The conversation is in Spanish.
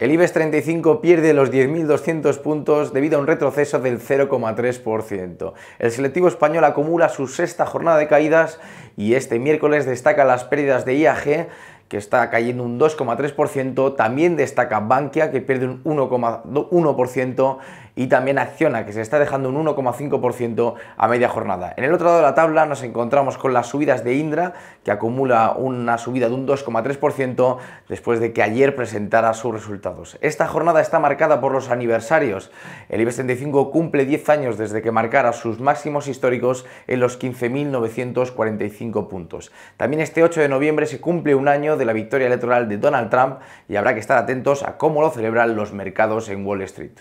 El IBEX 35 pierde los 10.200 puntos debido a un retroceso del 0,3%. El selectivo español acumula su sexta jornada de caídas y este miércoles destaca las pérdidas de IAG que está cayendo un 2,3%, también destaca Bankia, que pierde un 1,1%, y también Acciona, que se está dejando un 1,5% a media jornada. En el otro lado de la tabla nos encontramos con las subidas de Indra, que acumula una subida de un 2,3% después de que ayer presentara sus resultados. Esta jornada está marcada por los aniversarios. El IBEX 35 cumple 10 años desde que marcara sus máximos históricos en los 15.945 puntos. También este 8 de noviembre se cumple un año de la victoria electoral de Donald Trump y habrá que estar atentos a cómo lo celebran los mercados en Wall Street.